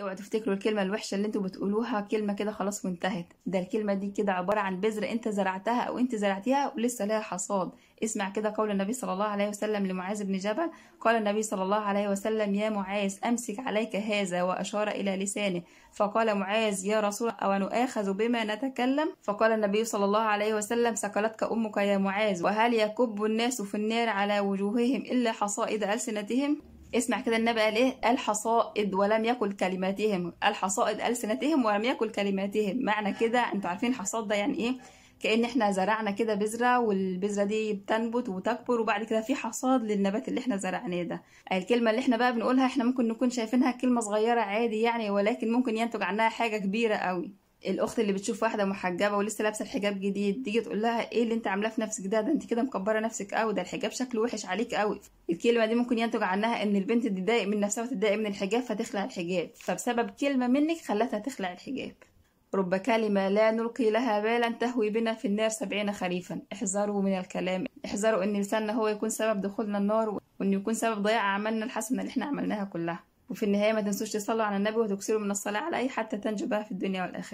اوعوا تفتكروا الكلمة الوحشة اللي انتوا بتقولوها كلمة كده خلاص وانتهت ده الكلمة دي كده عبارة عن بذرة انت زرعتها او انت زرعتيها ولسه لها حصاد اسمع كده قول النبي صلى الله عليه وسلم لمعاذ بن جبل قال النبي صلى الله عليه وسلم يا معاذ امسك عليك هذا واشار الى لسانه فقال معاذ يا رسول او نؤاخذ بما نتكلم فقال النبي صلى الله عليه وسلم سكلتك امك يا معاذ وهل يكب الناس في النار على وجوههم الا حصائد السنتهم اسمع كده النبي قال ايه الحصائد ولم يكن كلماتهم الحصائد ألسنتهم ولم يكن كلماتهم معنى كده انتوا عارفين حصاد ده يعني ايه كأن احنا زرعنا كده بذرة والبذرة دي بتنبت وتكبر وبعد كده في حصاد للنبات اللي احنا زرعناه ده الكلمة اللي احنا بقى بنقولها احنا ممكن نكون شايفينها كلمة صغيرة عادي يعني ولكن ممكن ينتج عنها حاجة كبيرة قوي الاخت اللي بتشوف واحده محجبه ولسه لابسه الحجاب جديد تيجي تقول لها ايه اللي انت عاملاه في نفسك ده ده انت كده مكبره نفسك قوي ده الحجاب شكله وحش عليك قوي الكلمه دي ممكن ينتج عنها ان البنت تتضايق من نفسها وتتضايق من الحجاب فتخلع الحجاب فبسبب كلمه منك خلتها تخلع الحجاب رب كلمة لا نلقي لها بالا تهوي بنا في النار سبعين خريفا احذروا من الكلام احذروا ان لساننا هو يكون سبب دخولنا النار وان يكون سبب ضياع اعمالنا الحسنة اللي احنا عملناها كلها وفي النهاية ما تنسوش تصلوا على النبي وتكسروا من الصلاة عليه حتى تنجو بها في الدنيا والآخرة